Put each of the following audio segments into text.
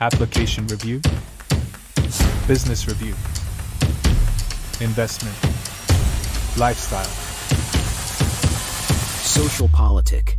Application Review, Business Review, Investment, Lifestyle, Social Politic.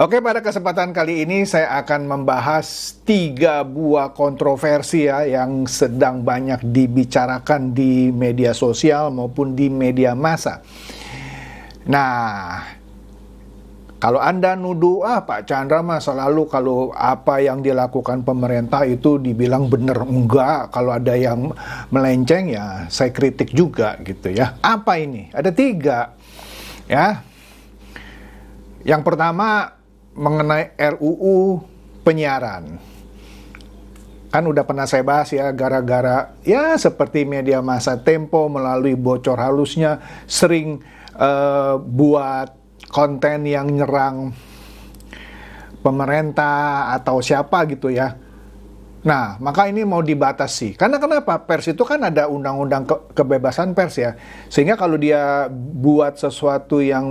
Oke, pada kesempatan kali ini saya akan membahas tiga buah kontroversi ya yang sedang banyak dibicarakan di media sosial maupun di media massa. Nah, kalau Anda nuduh, ah Pak Chandra mah selalu kalau apa yang dilakukan pemerintah itu dibilang benar enggak, kalau ada yang melenceng ya saya kritik juga gitu ya. Apa ini? Ada tiga ya. Yang pertama mengenai RUU penyiaran. Kan udah pernah saya bahas ya, gara-gara ya seperti media masa Tempo melalui bocor halusnya sering uh, buat konten yang nyerang pemerintah atau siapa gitu ya. Nah, maka ini mau dibatasi. Karena kenapa? Pers itu kan ada undang-undang ke kebebasan pers ya. Sehingga kalau dia buat sesuatu yang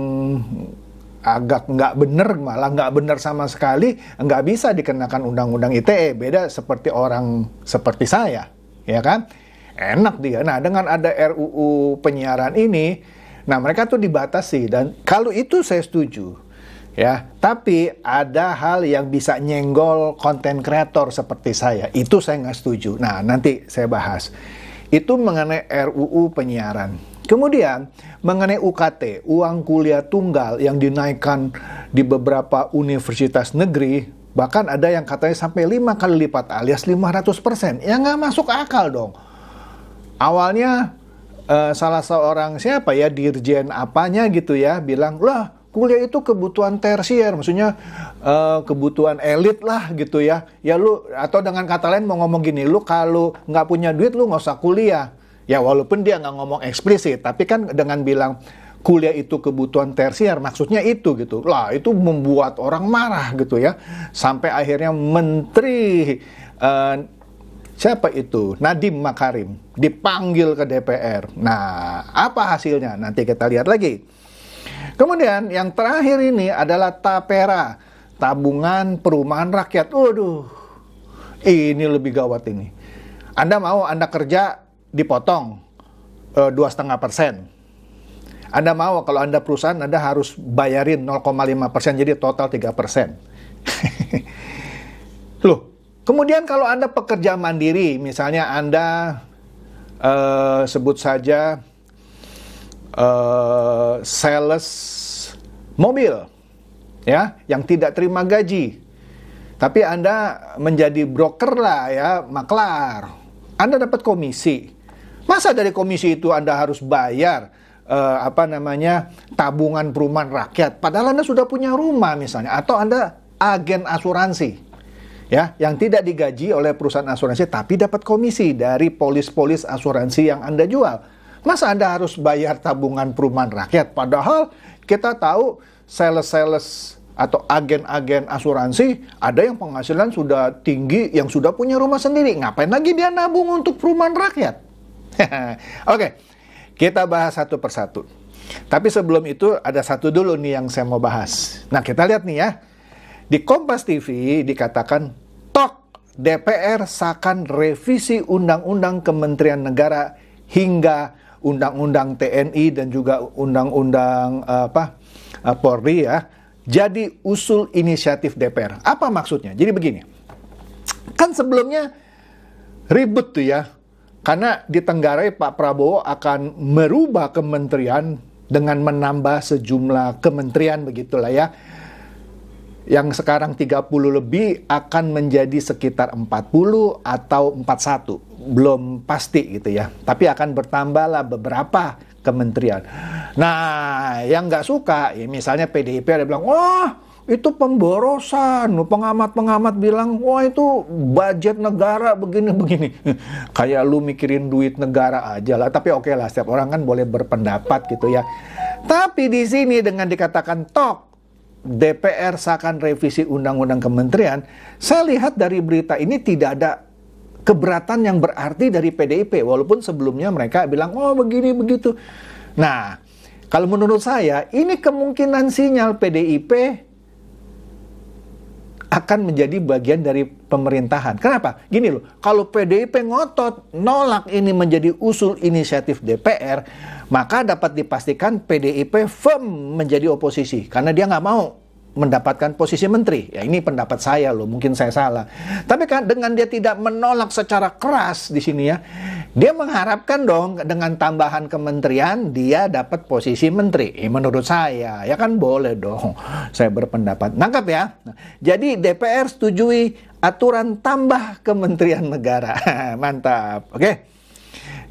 agak nggak bener malah nggak bener sama sekali nggak bisa dikenakan undang-undang ITE beda seperti orang seperti saya ya kan enak dia nah dengan ada RUU penyiaran ini nah mereka tuh dibatasi dan kalau itu saya setuju ya tapi ada hal yang bisa nyenggol konten kreator seperti saya itu saya nggak setuju nah nanti saya bahas itu mengenai RUU penyiaran Kemudian mengenai UKT, uang kuliah tunggal yang dinaikkan di beberapa universitas negeri, bahkan ada yang katanya sampai lima kali lipat alias 500 persen. Ya nggak masuk akal dong. Awalnya eh, salah seorang siapa ya, dirjen apanya gitu ya, bilang, lah kuliah itu kebutuhan tersier, maksudnya uh, kebutuhan elit lah gitu ya. Ya lu atau dengan kata lain mau ngomong gini, lu kalau nggak punya duit lu nggak usah kuliah. Ya walaupun dia nggak ngomong eksplisit, tapi kan dengan bilang kuliah itu kebutuhan tersier, maksudnya itu gitu. Lah itu membuat orang marah gitu ya. Sampai akhirnya menteri uh, siapa itu Nadiem Makarim dipanggil ke DPR. Nah, apa hasilnya? Nanti kita lihat lagi. Kemudian yang terakhir ini adalah Tapera, Tabungan Perumahan Rakyat. Waduh, ini lebih gawat ini. Anda mau Anda kerja dipotong eh, dua setengah persen. Anda mau kalau Anda perusahaan Anda harus bayarin 0,5 persen jadi total 3 persen. Loh, kemudian kalau Anda pekerja mandiri, misalnya Anda uh, sebut saja uh, sales mobil, ya, yang tidak terima gaji, tapi Anda menjadi broker lah ya, maklar, Anda dapat komisi. Masa dari komisi itu Anda harus bayar uh, apa namanya tabungan perumahan rakyat padahal Anda sudah punya rumah misalnya atau Anda agen asuransi ya yang tidak digaji oleh perusahaan asuransi tapi dapat komisi dari polis-polis asuransi yang Anda jual. Masa Anda harus bayar tabungan perumahan rakyat padahal kita tahu sales-sales atau agen-agen asuransi ada yang penghasilan sudah tinggi yang sudah punya rumah sendiri ngapain lagi dia nabung untuk perumahan rakyat Oke, kita bahas satu persatu. Tapi sebelum itu ada satu dulu nih yang saya mau bahas. Nah kita lihat nih ya. Di Kompas TV dikatakan TOK DPR seakan revisi Undang-Undang Kementerian Negara hingga Undang-Undang TNI dan juga Undang-Undang eh, apa eh, Polri ya. Jadi usul inisiatif DPR. Apa maksudnya? Jadi begini. Kan sebelumnya ribut tuh ya karena ditenggarai Pak Prabowo akan merubah kementerian dengan menambah sejumlah kementerian begitulah ya. Yang sekarang 30 lebih akan menjadi sekitar 40 atau 41. Belum pasti gitu ya. Tapi akan bertambahlah beberapa kementerian. Nah, yang nggak suka, ya misalnya PDIP ada bilang, wah oh, itu pemborosan. Pengamat-pengamat bilang, wah itu budget negara begini-begini. Kayak lu mikirin duit negara aja lah. Tapi oke okay lah, setiap orang kan boleh berpendapat gitu ya. Tapi di sini dengan dikatakan tok, DPR seakan revisi undang-undang kementerian, saya lihat dari berita ini tidak ada keberatan yang berarti dari PDIP. Walaupun sebelumnya mereka bilang, oh begini, begitu. Nah, kalau menurut saya, ini kemungkinan sinyal PDIP akan menjadi bagian dari pemerintahan. Kenapa? Gini loh, kalau PDIP ngotot nolak ini menjadi usul inisiatif DPR, maka dapat dipastikan PDIP firm menjadi oposisi karena dia nggak mau mendapatkan posisi menteri. Ya ini pendapat saya loh, mungkin saya salah. Tapi kan dengan dia tidak menolak secara keras di sini ya, dia mengharapkan dong dengan tambahan kementerian dia dapat posisi menteri. Ya, menurut saya ya kan boleh dong. Saya berpendapat. Nangkap ya. Nah, jadi DPR setujui aturan tambah kementerian negara. Mantap. Oke.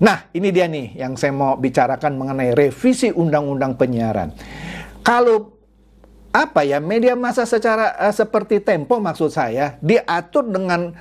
Nah, ini dia nih yang saya mau bicarakan mengenai revisi undang-undang penyiaran. Kalau apa ya media massa secara uh, seperti Tempo maksud saya diatur dengan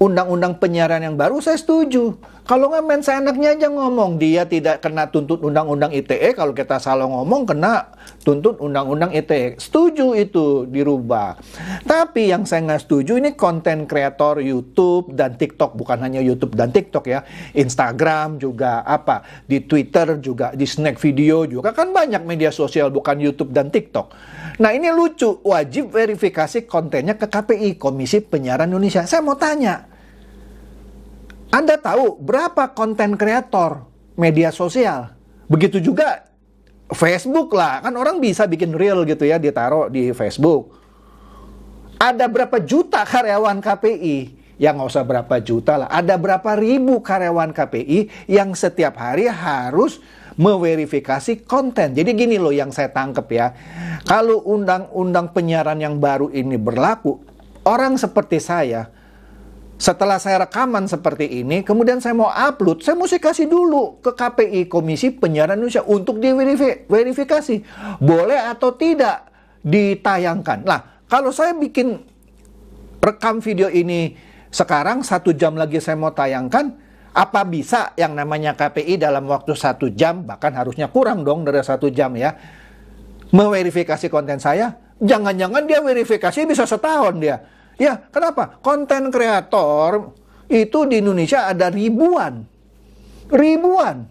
undang-undang penyiaran yang baru saya setuju kalau nggak main seenaknya aja ngomong, dia tidak kena tuntut undang-undang ITE. Kalau kita salah ngomong, kena tuntut undang-undang ITE. Setuju itu dirubah. Tapi yang saya nggak setuju ini konten kreator YouTube dan TikTok, bukan hanya YouTube dan TikTok ya, Instagram juga apa, di Twitter juga, di snack video juga kan banyak media sosial bukan YouTube dan TikTok. Nah ini lucu, wajib verifikasi kontennya ke KPI Komisi Penyiaran Indonesia. Saya mau tanya, anda tahu berapa konten kreator media sosial? Begitu juga Facebook lah, kan orang bisa bikin real gitu ya, ditaruh di Facebook. Ada berapa juta karyawan KPI? yang nggak usah berapa juta lah. Ada berapa ribu karyawan KPI yang setiap hari harus meverifikasi konten. Jadi gini loh yang saya tangkep ya. Kalau undang-undang penyiaran yang baru ini berlaku, orang seperti saya setelah saya rekaman seperti ini, kemudian saya mau upload, saya mesti kasih dulu ke KPI Komisi Penyiaran Indonesia untuk diverifikasi boleh atau tidak ditayangkan. Nah, kalau saya bikin rekam video ini sekarang satu jam lagi saya mau tayangkan, apa bisa yang namanya KPI dalam waktu satu jam, bahkan harusnya kurang dong dari satu jam ya, mewerifikasi konten saya? Jangan-jangan dia verifikasi bisa setahun dia. Ya, kenapa? Konten kreator itu di Indonesia ada ribuan. Ribuan.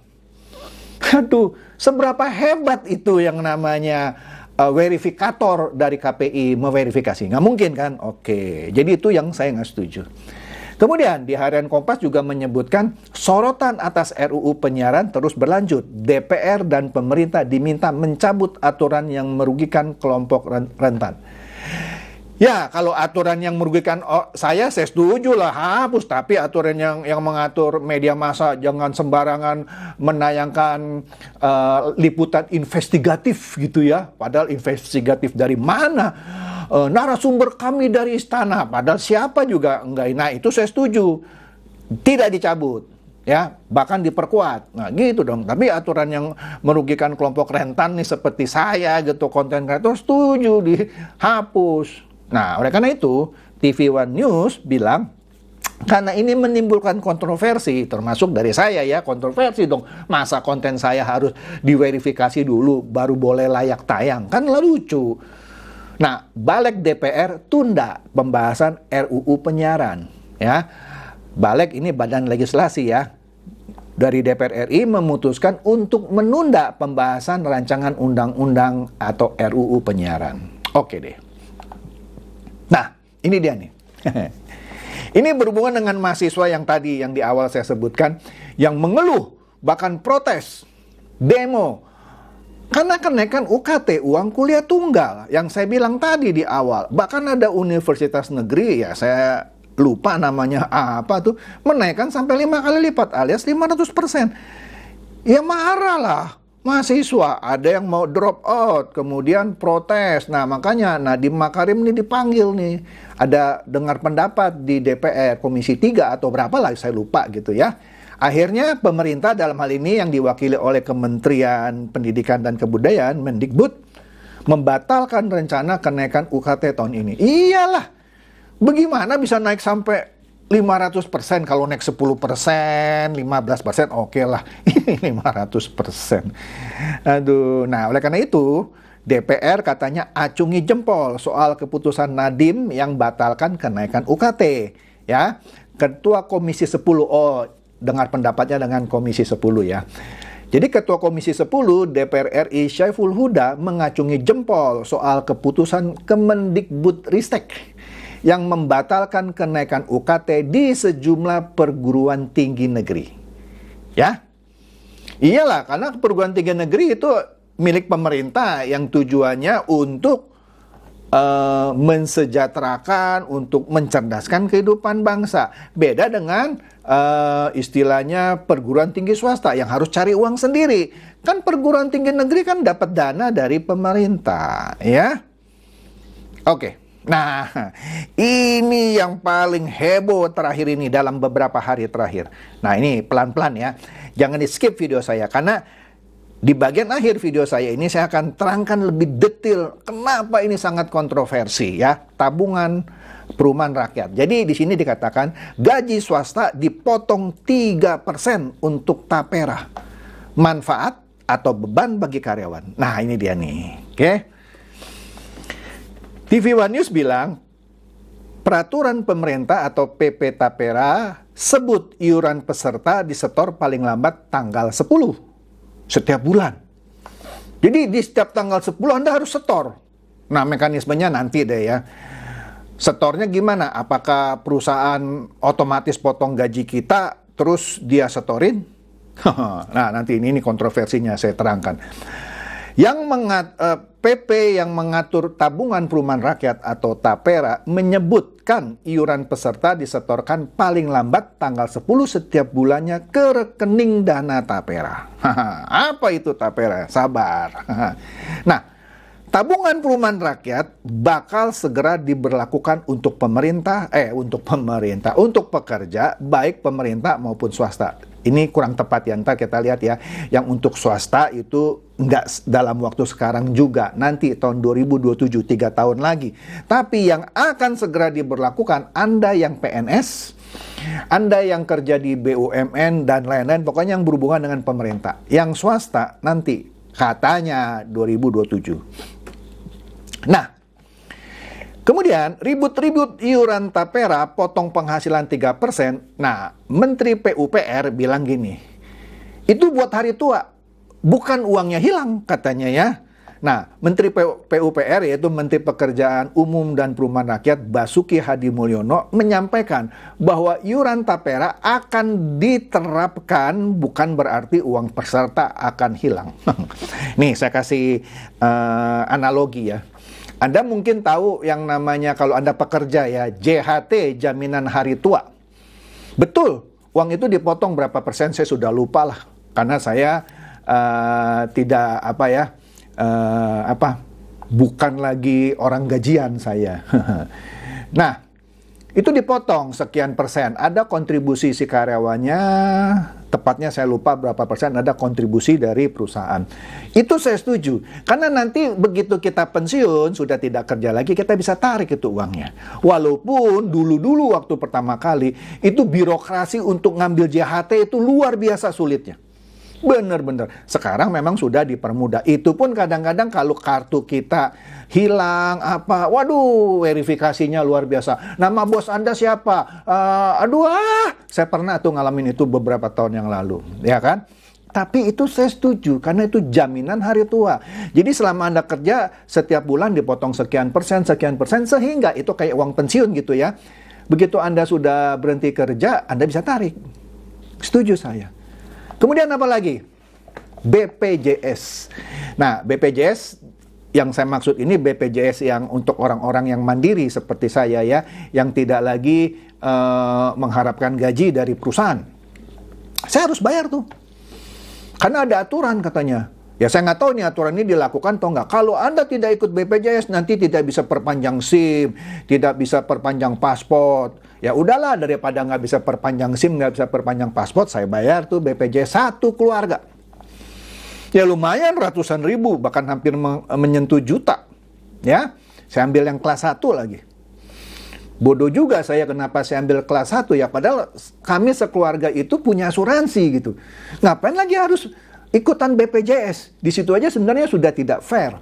Aduh, seberapa hebat itu yang namanya uh, verifikator dari KPI memverifikasi. Nggak mungkin kan? Oke, jadi itu yang saya nggak setuju. Kemudian di harian Kompas juga menyebutkan sorotan atas RUU penyiaran terus berlanjut. DPR dan pemerintah diminta mencabut aturan yang merugikan kelompok rentan. Ya, kalau aturan yang merugikan oh, saya, saya setuju lah hapus. Tapi aturan yang yang mengatur media massa jangan sembarangan menayangkan uh, liputan investigatif gitu ya. Padahal investigatif dari mana? Uh, narasumber kami dari istana. Padahal siapa juga enggak. Nah itu saya setuju. Tidak dicabut ya bahkan diperkuat nah gitu dong tapi aturan yang merugikan kelompok rentan nih seperti saya gitu konten kreator setuju dihapus Nah, oleh karena itu, TV One News bilang karena ini menimbulkan kontroversi, termasuk dari saya ya, kontroversi dong. Masa konten saya harus diverifikasi dulu, baru boleh layak tayang. Kan lucu. Nah, Balek DPR tunda pembahasan RUU penyiaran. ya Balek ini badan legislasi ya. Dari DPR RI memutuskan untuk menunda pembahasan rancangan undang-undang atau RUU penyiaran. Oke deh. Ini dia nih. Ini berhubungan dengan mahasiswa yang tadi yang di awal saya sebutkan yang mengeluh bahkan protes, demo karena kenaikan UKT uang kuliah tunggal yang saya bilang tadi di awal. Bahkan ada universitas negeri ya saya lupa namanya apa tuh menaikkan sampai lima kali lipat alias 500 persen. Ya marah lah mahasiswa, ada yang mau drop out, kemudian protes. Nah, makanya Nadiem Makarim ini dipanggil nih. Ada dengar pendapat di DPR Komisi 3 atau berapa lah saya lupa gitu ya. Akhirnya pemerintah dalam hal ini yang diwakili oleh Kementerian Pendidikan dan Kebudayaan Mendikbud membatalkan rencana kenaikan UKT tahun ini. Iyalah. Bagaimana bisa naik sampai 500% kalau naik 10%, 15% oke okay lah. Ini 500%. Aduh. Nah, oleh karena itu DPR katanya acungi jempol soal keputusan Nadim yang batalkan kenaikan UKT, ya. Ketua Komisi 10 oh dengar pendapatnya dengan Komisi 10 ya. Jadi Ketua Komisi 10 DPR RI Syaiful Huda mengacungi jempol soal keputusan Kemendikbud Ristek yang membatalkan kenaikan UKT di sejumlah perguruan tinggi negeri. Ya. Iyalah, karena perguruan tinggi negeri itu milik pemerintah yang tujuannya untuk uh, mensejahterakan, untuk mencerdaskan kehidupan bangsa. Beda dengan uh, istilahnya perguruan tinggi swasta yang harus cari uang sendiri. Kan perguruan tinggi negeri kan dapat dana dari pemerintah, ya. Oke. Okay. Nah, ini yang paling heboh terakhir ini dalam beberapa hari terakhir. Nah, ini pelan-pelan ya. Jangan di-skip video saya karena di bagian akhir video saya ini saya akan terangkan lebih detail kenapa ini sangat kontroversi ya, tabungan perumahan rakyat. Jadi di sini dikatakan gaji swasta dipotong 3% untuk tapera. Manfaat atau beban bagi karyawan. Nah, ini dia nih. Oke. Okay? TV One News bilang, peraturan pemerintah atau PP Tapera sebut iuran peserta disetor paling lambat tanggal 10 setiap bulan. Jadi di setiap tanggal 10 Anda harus setor. Nah, mekanismenya nanti deh ya. Setornya gimana? Apakah perusahaan otomatis potong gaji kita terus dia setorin? nah, nanti ini, ini kontroversinya saya terangkan. Yang mengat, eh, PP yang mengatur tabungan perumahan rakyat atau TAPERA menyebutkan iuran peserta disetorkan paling lambat tanggal 10 setiap bulannya ke rekening dana TAPERA. Apa itu TAPERA? Sabar. nah, tabungan perumahan rakyat bakal segera diberlakukan untuk pemerintah eh untuk pemerintah, untuk pekerja baik pemerintah maupun swasta ini kurang tepat ya. Ntar kita lihat ya, yang untuk swasta itu nggak dalam waktu sekarang juga. Nanti tahun 2027, tiga tahun lagi. Tapi yang akan segera diberlakukan, Anda yang PNS, Anda yang kerja di BUMN, dan lain-lain. Pokoknya yang berhubungan dengan pemerintah. Yang swasta nanti, katanya 2027. Nah, Kemudian ribut-ribut iuran tapera potong penghasilan 3%. Nah, Menteri PUPR bilang gini, itu buat hari tua, bukan uangnya hilang katanya ya. Nah, Menteri PUPR yaitu Menteri Pekerjaan Umum dan Perumahan Rakyat Basuki Hadi Mulyono menyampaikan bahwa iuran tapera akan diterapkan bukan berarti uang peserta akan hilang. Nih, saya kasih uh, analogi ya. Anda mungkin tahu yang namanya kalau Anda pekerja ya, JHT, jaminan hari tua. Betul, uang itu dipotong berapa persen saya sudah lupa lah karena saya uh, tidak apa ya uh, apa bukan lagi orang gajian saya. nah, itu dipotong sekian persen. Ada kontribusi si karyawannya, tepatnya saya lupa berapa persen ada kontribusi dari perusahaan. Itu saya setuju. Karena nanti begitu kita pensiun, sudah tidak kerja lagi, kita bisa tarik itu uangnya. Walaupun dulu-dulu waktu pertama kali, itu birokrasi untuk ngambil JHT itu luar biasa sulitnya. Bener-bener. Sekarang memang sudah dipermudah. Itu pun kadang-kadang kalau kartu kita hilang apa, waduh, verifikasinya luar biasa. Nama bos anda siapa? Uh, aduh, ah, saya pernah tuh ngalamin itu beberapa tahun yang lalu, ya kan? Tapi itu saya setuju karena itu jaminan hari tua. Jadi selama Anda kerja setiap bulan dipotong sekian persen, sekian persen sehingga itu kayak uang pensiun gitu ya. Begitu Anda sudah berhenti kerja, Anda bisa tarik. Setuju saya. Kemudian apa lagi? BPJS. Nah, BPJS yang saya maksud ini BPJS yang untuk orang-orang yang mandiri seperti saya ya, yang tidak lagi uh, mengharapkan gaji dari perusahaan. Saya harus bayar tuh. Karena ada aturan katanya. Ya saya nggak tahu nih aturan ini dilakukan atau nggak. Kalau Anda tidak ikut BPJS nanti tidak bisa perpanjang SIM, tidak bisa perpanjang paspor, ya udahlah daripada nggak bisa perpanjang SIM, nggak bisa perpanjang paspor, saya bayar tuh BPJS satu keluarga. Ya lumayan ratusan ribu, bahkan hampir menyentuh juta. Ya, saya ambil yang kelas satu lagi. Bodoh juga saya kenapa saya ambil kelas satu ya padahal kami sekeluarga itu punya asuransi gitu. Ngapain lagi harus ikutan BPJS? Di situ aja sebenarnya sudah tidak fair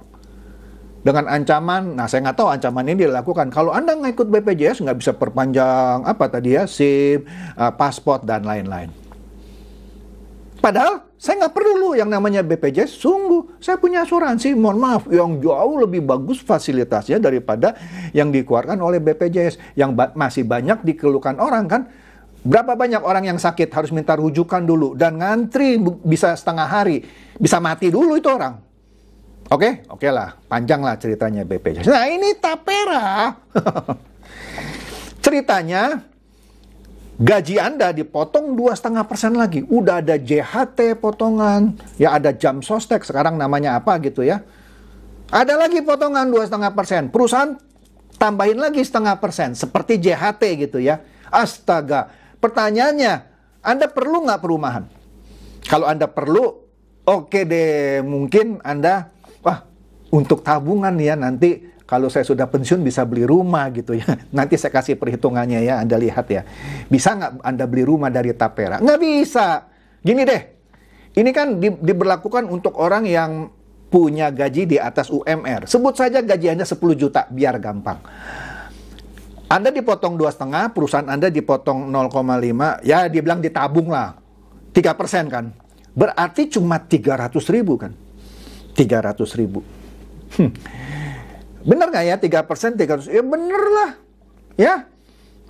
dengan ancaman, nah saya nggak tahu ancaman ini dilakukan. Kalau Anda nggak ikut BPJS, nggak bisa perpanjang apa tadi ya, SIM, uh, eh, paspor, dan lain-lain. Padahal saya nggak perlu loh yang namanya BPJS, sungguh. Saya punya asuransi, mohon maaf, yang jauh lebih bagus fasilitasnya daripada yang dikeluarkan oleh BPJS. Yang ba masih banyak dikeluhkan orang kan, Berapa banyak orang yang sakit harus minta rujukan dulu dan ngantri bisa setengah hari, bisa mati dulu itu orang. Oke, okay? oke okay lah, panjang lah ceritanya BPJS. Nah ini tapera. ceritanya gaji Anda dipotong dua setengah persen lagi. Udah ada JHT potongan, ya ada jam sostek sekarang namanya apa gitu ya. Ada lagi potongan dua setengah persen. Perusahaan tambahin lagi setengah persen, seperti JHT gitu ya. Astaga, pertanyaannya, Anda perlu nggak perumahan? Kalau Anda perlu, oke okay deh, mungkin Anda wah untuk tabungan ya nanti kalau saya sudah pensiun bisa beli rumah gitu ya. Nanti saya kasih perhitungannya ya, Anda lihat ya. Bisa nggak Anda beli rumah dari Tapera? Nggak bisa. Gini deh, ini kan di, diberlakukan untuk orang yang punya gaji di atas UMR. Sebut saja gaji Anda 10 juta, biar gampang. Anda dipotong dua setengah, perusahaan Anda dipotong 0,5, ya dibilang ditabung lah, 3 persen kan. Berarti cuma 300 ribu kan. 300 ribu. Hmm. Bener nggak ya 3 persen 300? ribu? Ya bener lah. Ya.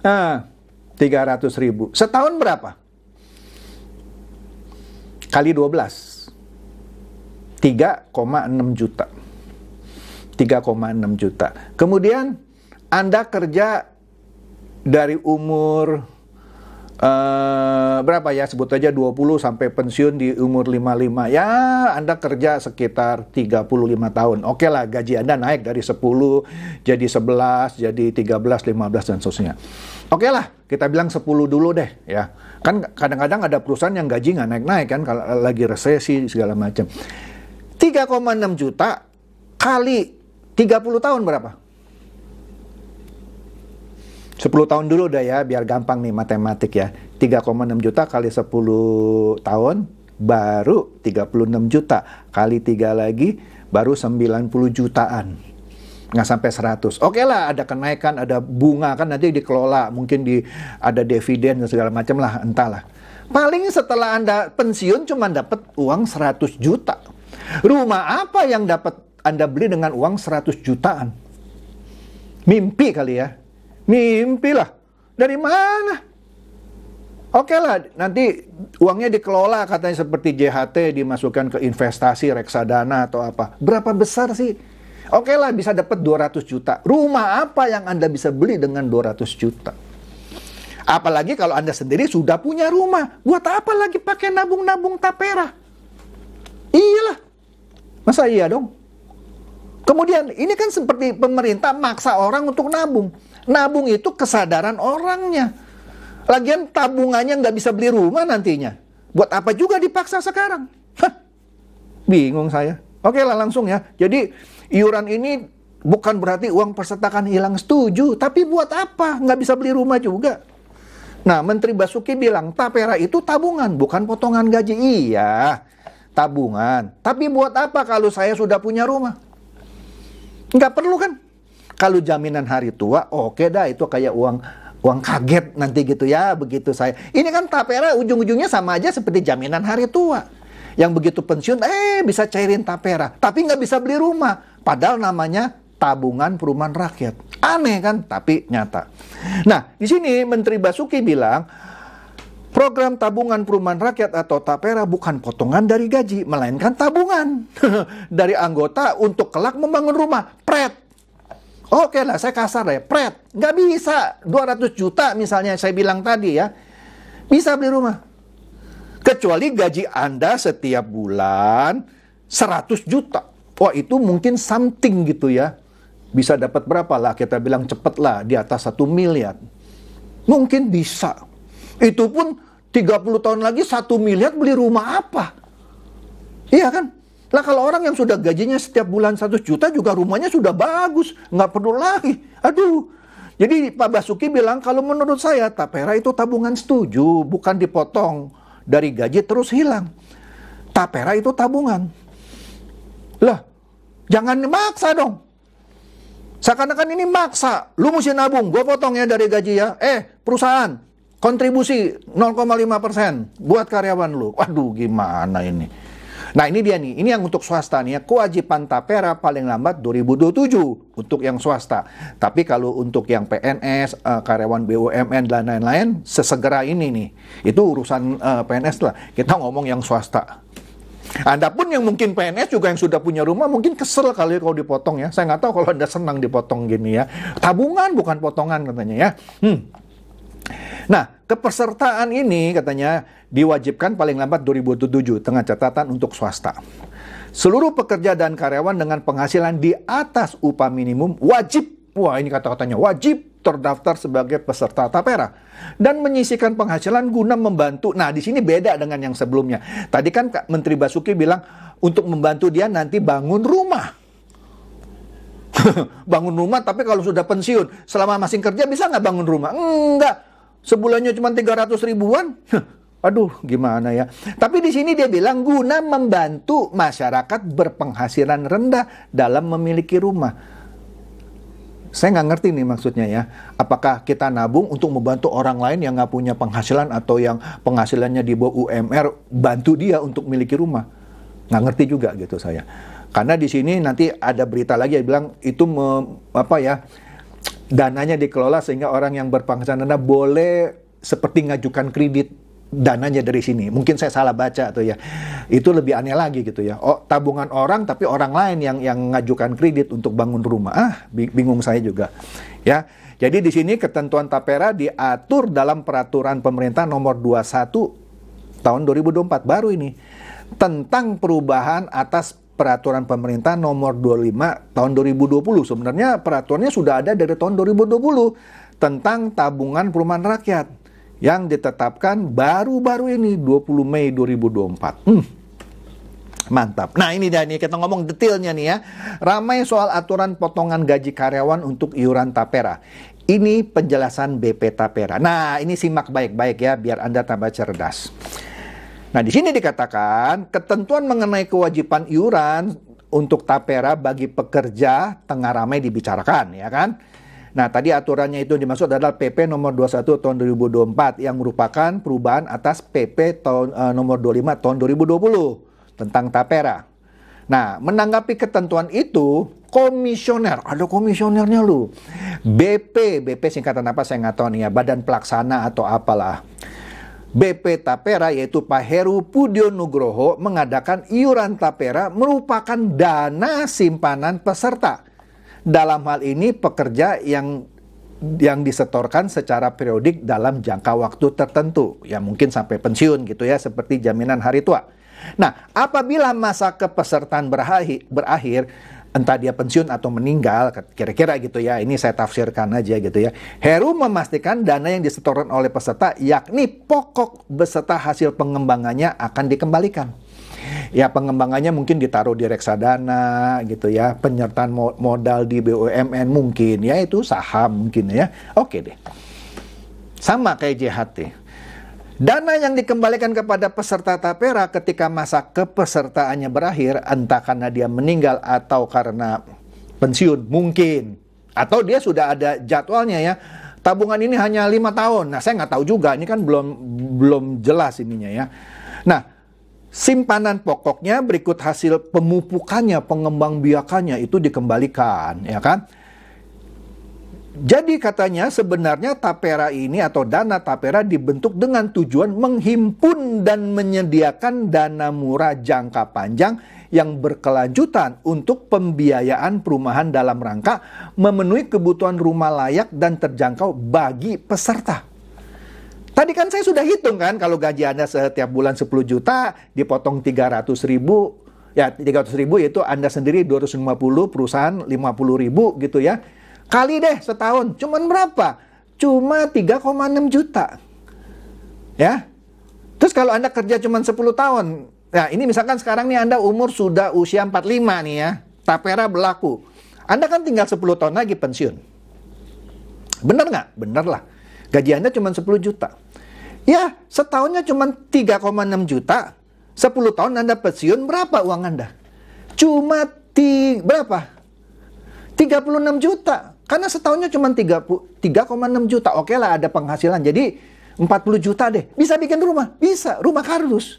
Nah, 300 ribu. Setahun berapa? Kali 12. 3,6 juta. 3,6 juta. Kemudian Anda kerja dari umur Eh, berapa ya sebut aja 20 sampai pensiun di umur 55 ya Anda kerja sekitar 35 tahun oke okay lah gaji Anda naik dari 10 jadi 11 jadi 13 15 dan seterusnya oke okay lah kita bilang 10 dulu deh ya kan kadang-kadang ada perusahaan yang gaji nggak naik-naik kan kalau lagi resesi segala macam 3,6 juta kali 30 tahun berapa 10 tahun dulu udah ya, biar gampang nih matematik ya. 3,6 juta kali 10 tahun, baru 36 juta. Kali 3 lagi, baru 90 jutaan. Nggak sampai 100. Oke okay lah, ada kenaikan, ada bunga, kan nanti dikelola. Mungkin di, ada dividen dan segala macam lah, entahlah. Paling setelah Anda pensiun cuma dapat uang 100 juta. Rumah apa yang dapat Anda beli dengan uang 100 jutaan? Mimpi kali ya Mimpilah. Dari mana? Oke okay lah, nanti uangnya dikelola katanya seperti JHT dimasukkan ke investasi reksadana atau apa. Berapa besar sih? Oke okay lah bisa dapat 200 juta. Rumah apa yang Anda bisa beli dengan 200 juta? Apalagi kalau Anda sendiri sudah punya rumah. Buat apa lagi pakai nabung-nabung tapera? Iyalah. Masa iya dong? Kemudian ini kan seperti pemerintah maksa orang untuk nabung. Nabung itu kesadaran orangnya. Lagian tabungannya nggak bisa beli rumah nantinya. Buat apa juga dipaksa sekarang? Hah, bingung saya. Oke lah langsung ya. Jadi iuran ini bukan berarti uang persetakan hilang setuju. Tapi buat apa? Nggak bisa beli rumah juga. Nah, Menteri Basuki bilang tapera itu tabungan, bukan potongan gaji. Iya, tabungan. Tapi buat apa kalau saya sudah punya rumah? Nggak perlu kan? Kalau jaminan hari tua, oke okay dah itu kayak uang uang kaget nanti gitu ya begitu saya. Ini kan tapera ujung-ujungnya sama aja seperti jaminan hari tua. Yang begitu pensiun, eh bisa cairin tapera, tapi nggak bisa beli rumah. Padahal namanya tabungan perumahan rakyat. Aneh kan, tapi nyata. Nah, di sini Menteri Basuki bilang, Program tabungan perumahan rakyat atau TAPERA bukan potongan dari gaji, melainkan tabungan dari anggota untuk kelak membangun rumah. Pret, Oke lah, saya kasar ya. Pret, nggak bisa. 200 juta misalnya saya bilang tadi ya. Bisa beli rumah. Kecuali gaji Anda setiap bulan 100 juta. Wah itu mungkin something gitu ya. Bisa dapat berapa lah, kita bilang cepet lah, di atas 1 miliar. Mungkin bisa. Itu pun 30 tahun lagi 1 miliar beli rumah apa? Iya kan? Lah kalau orang yang sudah gajinya setiap bulan 1 juta juga rumahnya sudah bagus, nggak perlu lagi. Aduh. Jadi Pak Basuki bilang kalau menurut saya tapera itu tabungan setuju, bukan dipotong dari gaji terus hilang. Tapera itu tabungan. Lah, jangan maksa dong. Seakan-akan ini maksa. Lu mesti nabung, gue potong ya dari gaji ya. Eh, perusahaan, kontribusi 0,5 persen buat karyawan lu. Waduh, gimana ini? Nah ini dia nih, ini yang untuk swasta nih ya, kewajiban tapera paling lambat 2027 untuk yang swasta. Tapi kalau untuk yang PNS, eh, karyawan BUMN dan lain-lain, sesegera ini nih, itu urusan eh, PNS lah. Kita ngomong yang swasta. Anda pun yang mungkin PNS juga yang sudah punya rumah mungkin kesel kali kalau dipotong ya. Saya nggak tahu kalau Anda senang dipotong gini ya. Tabungan bukan potongan katanya ya. Hmm. Nah, Kepesertaan ini katanya diwajibkan paling lambat 2007 Tengah catatan untuk swasta. Seluruh pekerja dan karyawan dengan penghasilan di atas upah minimum wajib, wah ini kata-katanya wajib terdaftar sebagai peserta tapera dan menyisihkan penghasilan guna membantu. Nah, di sini beda dengan yang sebelumnya. Tadi kan Kak Menteri Basuki bilang untuk membantu dia nanti bangun rumah. bangun rumah tapi kalau sudah pensiun selama masih kerja bisa nggak bangun rumah? Enggak sebulannya cuma 300 ribuan, Aduh, gimana ya? Tapi di sini dia bilang guna membantu masyarakat berpenghasilan rendah dalam memiliki rumah. Saya nggak ngerti nih maksudnya ya. Apakah kita nabung untuk membantu orang lain yang nggak punya penghasilan atau yang penghasilannya di bawah UMR bantu dia untuk memiliki rumah? Nggak ngerti juga gitu saya. Karena di sini nanti ada berita lagi yang bilang itu me, apa ya? dananya dikelola sehingga orang yang berpenghasilan rendah boleh seperti ngajukan kredit dananya dari sini. Mungkin saya salah baca atau ya. Itu lebih aneh lagi gitu ya. Oh, tabungan orang tapi orang lain yang yang ngajukan kredit untuk bangun rumah. Ah, bingung saya juga. Ya. Jadi di sini ketentuan tapera diatur dalam peraturan pemerintah nomor 21 tahun 2024 baru ini tentang perubahan atas peraturan pemerintah nomor 25 tahun 2020. Sebenarnya peraturannya sudah ada dari tahun 2020 tentang tabungan perumahan rakyat yang ditetapkan baru-baru ini 20 Mei 2024. Hmm. Mantap. Nah ini dah nih kita ngomong detailnya nih ya. Ramai soal aturan potongan gaji karyawan untuk iuran tapera. Ini penjelasan BP Tapera. Nah ini simak baik-baik ya biar Anda tambah cerdas. Nah, di sini dikatakan ketentuan mengenai kewajiban iuran untuk tapera bagi pekerja tengah ramai dibicarakan, ya kan? Nah, tadi aturannya itu dimaksud adalah PP nomor 21 tahun 2024 yang merupakan perubahan atas PP tahun eh, nomor 25 tahun 2020 tentang tapera. Nah, menanggapi ketentuan itu, komisioner, ada komisionernya lu. BP, BP singkatan apa saya nggak tahu nih ya, badan pelaksana atau apalah BP Tapera yaitu Pak Heru Pudio Nugroho mengadakan iuran Tapera merupakan dana simpanan peserta. Dalam hal ini pekerja yang yang disetorkan secara periodik dalam jangka waktu tertentu, ya mungkin sampai pensiun gitu ya, seperti jaminan hari tua. Nah, apabila masa kepesertaan berakhir, berakhir entah dia pensiun atau meninggal, kira-kira gitu ya, ini saya tafsirkan aja gitu ya. Heru memastikan dana yang disetorkan oleh peserta, yakni pokok beserta hasil pengembangannya akan dikembalikan. Ya pengembangannya mungkin ditaruh di reksadana gitu ya, penyertaan modal di BUMN mungkin ya itu saham mungkin ya. Oke deh. Sama kayak JHT. Dana yang dikembalikan kepada peserta tapera ketika masa kepesertaannya berakhir, entah karena dia meninggal atau karena pensiun, mungkin. Atau dia sudah ada jadwalnya ya, tabungan ini hanya lima tahun. Nah, saya nggak tahu juga, ini kan belum belum jelas ininya ya. Nah, simpanan pokoknya berikut hasil pemupukannya, pengembang biakannya itu dikembalikan, ya kan? Jadi katanya sebenarnya tapera ini atau dana tapera dibentuk dengan tujuan menghimpun dan menyediakan dana murah jangka panjang yang berkelanjutan untuk pembiayaan perumahan dalam rangka memenuhi kebutuhan rumah layak dan terjangkau bagi peserta. Tadi kan saya sudah hitung kan kalau gaji Anda setiap bulan 10 juta dipotong 300 ribu ya 300 ribu itu Anda sendiri 250 perusahaan 50 ribu gitu ya Kali deh setahun, cuman berapa? Cuma 3,6 juta. Ya. Terus kalau Anda kerja cuma 10 tahun, ya ini misalkan sekarang nih Anda umur sudah usia 45 nih ya, tapera berlaku. Anda kan tinggal 10 tahun lagi pensiun. Bener nggak? Bener lah. Gaji Anda cuma 10 juta. Ya, setahunnya cuma 3,6 juta. 10 tahun Anda pensiun, berapa uang Anda? Cuma ti berapa? 36 juta. Karena setahunnya cuma 3,6 juta. Oke lah ada penghasilan. Jadi 40 juta deh. Bisa bikin rumah? Bisa. Rumah kardus.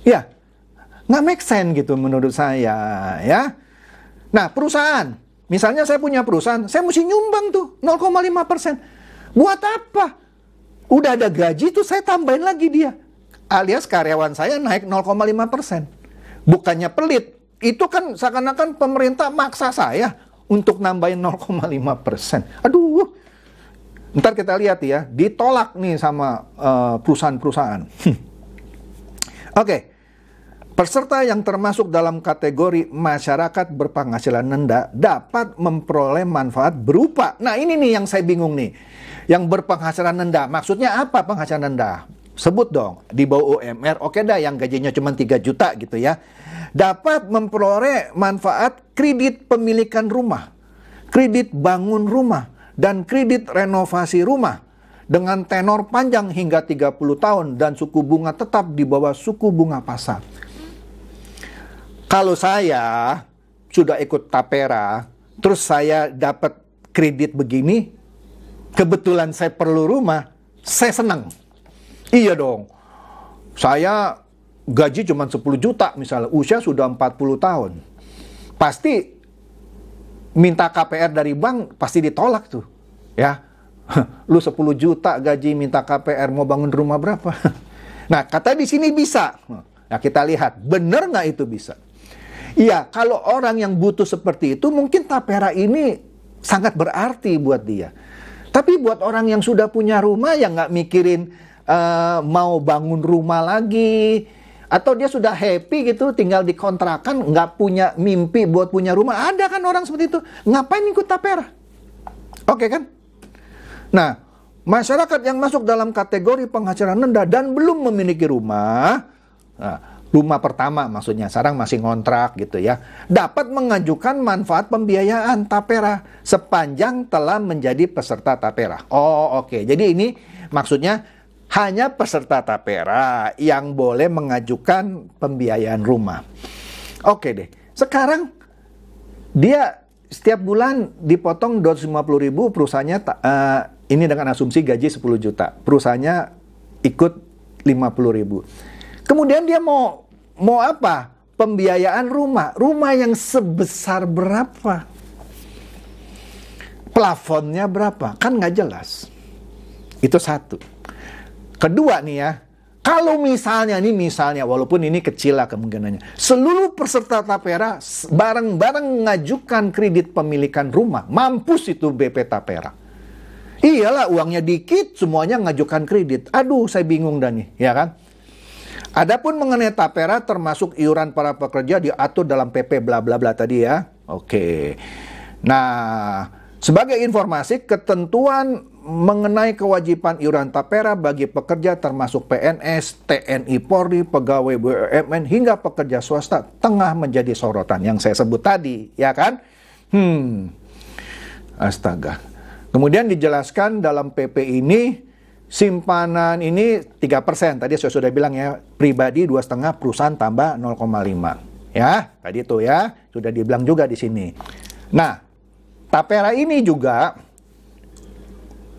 Ya. Nggak make sense gitu menurut saya. ya. Nah perusahaan. Misalnya saya punya perusahaan. Saya mesti nyumbang tuh 0,5 persen. Buat apa? Udah ada gaji tuh saya tambahin lagi dia. Alias karyawan saya naik 0,5 persen. Bukannya pelit. Itu kan seakan-akan pemerintah maksa saya untuk nambahin 0,5 persen. Aduh, ntar kita lihat ya, ditolak nih sama eh, perusahaan-perusahaan. Oke, okay. Peserta yang termasuk dalam kategori masyarakat berpenghasilan rendah dapat memperoleh manfaat berupa. Nah, ini nih yang saya bingung nih. Yang berpenghasilan rendah, maksudnya apa penghasilan rendah? Sebut dong, di bawah UMR, oke okay dah yang gajinya cuma 3 juta gitu ya dapat memperoleh manfaat kredit pemilikan rumah, kredit bangun rumah, dan kredit renovasi rumah dengan tenor panjang hingga 30 tahun dan suku bunga tetap di bawah suku bunga pasar. Kalau saya sudah ikut tapera, terus saya dapat kredit begini, kebetulan saya perlu rumah, saya senang. Iya dong, saya gaji cuma 10 juta misalnya, usia sudah 40 tahun. Pasti minta KPR dari bank pasti ditolak tuh. Ya. Lu 10 juta gaji minta KPR mau bangun rumah berapa? Nah, kata di sini bisa. Nah, kita lihat benar nggak itu bisa. Iya, kalau orang yang butuh seperti itu mungkin tapera ini sangat berarti buat dia. Tapi buat orang yang sudah punya rumah yang nggak mikirin uh, mau bangun rumah lagi, atau dia sudah happy gitu tinggal dikontrakan nggak punya mimpi buat punya rumah ada kan orang seperti itu ngapain ikut tapera oke kan nah masyarakat yang masuk dalam kategori penghasilan rendah dan belum memiliki rumah nah, rumah pertama maksudnya sekarang masih ngontrak gitu ya dapat mengajukan manfaat pembiayaan tapera sepanjang telah menjadi peserta tapera oh oke okay. jadi ini maksudnya hanya peserta tapera yang boleh mengajukan pembiayaan rumah. Oke deh, sekarang dia setiap bulan dipotong 250 ribu perusahaannya uh, ini dengan asumsi gaji 10 juta perusahaannya ikut 50 ribu kemudian dia mau mau apa pembiayaan rumah rumah yang sebesar berapa plafonnya berapa kan nggak jelas itu satu Kedua nih ya, kalau misalnya nih misalnya walaupun ini kecil lah kemungkinannya. Seluruh peserta Tapera bareng-bareng mengajukan kredit pemilikan rumah. Mampus itu BP Tapera. Iyalah uangnya dikit semuanya ngajukan kredit. Aduh saya bingung Dani, ya kan? Adapun mengenai Tapera termasuk iuran para pekerja diatur dalam PP bla bla bla tadi ya. Oke. Nah, sebagai informasi ketentuan mengenai kewajiban iuran tapera bagi pekerja termasuk PNS, TNI Polri, pegawai BUMN hingga pekerja swasta tengah menjadi sorotan yang saya sebut tadi, ya kan? Hmm. Astaga. Kemudian dijelaskan dalam PP ini simpanan ini 3%. Tadi saya sudah bilang ya, pribadi dua setengah, perusahaan tambah 0,5. Ya, tadi itu ya, sudah dibilang juga di sini. Nah, tapera ini juga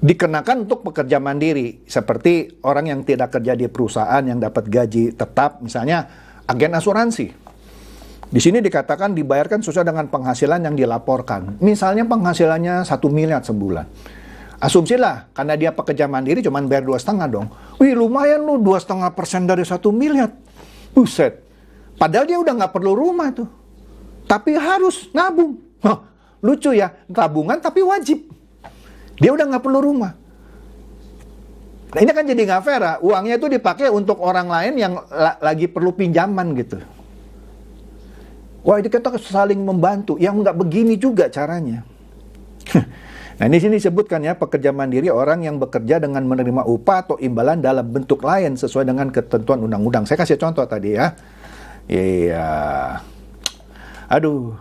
dikenakan untuk pekerja mandiri seperti orang yang tidak kerja di perusahaan yang dapat gaji tetap misalnya agen asuransi. Di sini dikatakan dibayarkan sesuai dengan penghasilan yang dilaporkan. Misalnya penghasilannya satu miliar sebulan. Asumsilah karena dia pekerja mandiri cuman bayar dua setengah dong. Wih lumayan lu dua setengah persen dari satu miliar. Buset. Padahal dia udah nggak perlu rumah tuh. Tapi harus nabung. Hah, lucu ya, tabungan tapi wajib. Dia udah nggak perlu rumah. Nah ini kan jadi nggak fair, Lah. uangnya itu dipakai untuk orang lain yang la lagi perlu pinjaman gitu. Wah ini kita saling membantu, yang nggak begini juga caranya. nah ini sini disebutkan ya pekerja mandiri orang yang bekerja dengan menerima upah atau imbalan dalam bentuk lain sesuai dengan ketentuan undang-undang. Saya kasih contoh tadi ya. Iya. Aduh,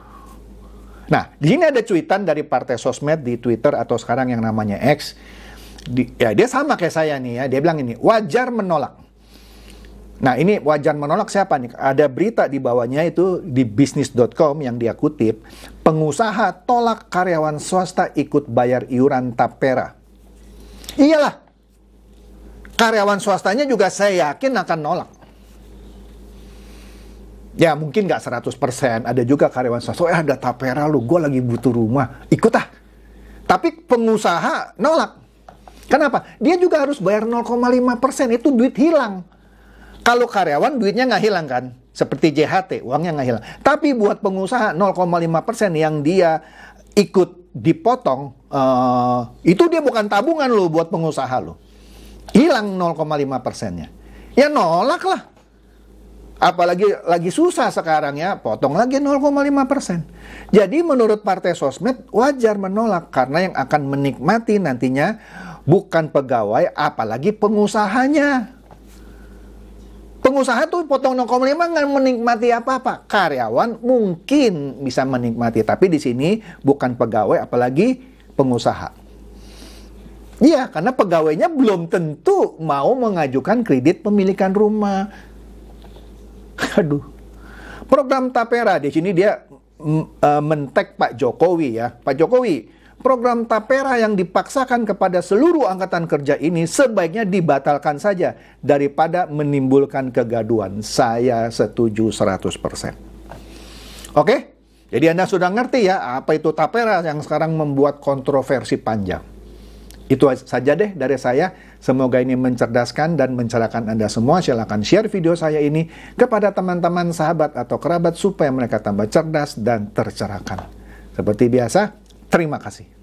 Nah, di sini ada cuitan dari partai sosmed di Twitter atau sekarang yang namanya X. Di, ya, dia sama kayak saya nih ya. Dia bilang ini, wajar menolak. Nah, ini wajar menolak siapa nih? Ada berita di bawahnya itu di bisnis.com yang dia kutip, pengusaha tolak karyawan swasta ikut bayar iuran tapera. Iyalah. Karyawan swastanya juga saya yakin akan nolak. Ya mungkin nggak 100%, ada juga karyawan swasta, eh ada tapera lu, gue lagi butuh rumah, ikut ah. Tapi pengusaha nolak. Kenapa? Dia juga harus bayar 0,5%, itu duit hilang. Kalau karyawan duitnya nggak hilang kan? Seperti JHT, uangnya nggak hilang. Tapi buat pengusaha 0,5% yang dia ikut dipotong, uh, itu dia bukan tabungan lo buat pengusaha lo. Hilang 0,5%-nya. Ya nolak lah apalagi lagi susah sekarang ya, potong lagi 0,5 persen. Jadi menurut Partai Sosmed wajar menolak karena yang akan menikmati nantinya bukan pegawai apalagi pengusahanya. Pengusaha tuh potong 0,5 nggak menikmati apa-apa. Karyawan mungkin bisa menikmati, tapi di sini bukan pegawai apalagi pengusaha. Iya, karena pegawainya belum tentu mau mengajukan kredit pemilikan rumah Aduh. Program Tapera di sini dia uh, mm, eh, mentek Pak Jokowi ya. Pak Jokowi, program Tapera yang dipaksakan kepada seluruh angkatan kerja ini sebaiknya dibatalkan saja daripada menimbulkan kegaduan. Saya setuju 100%. Oke? Jadi Anda sudah ngerti ya apa itu Tapera yang sekarang membuat kontroversi panjang. Itu saja deh dari saya. Semoga ini mencerdaskan dan mencerahkan Anda semua. Silahkan share video saya ini kepada teman-teman, sahabat, atau kerabat supaya mereka tambah cerdas dan tercerahkan. Seperti biasa, terima kasih.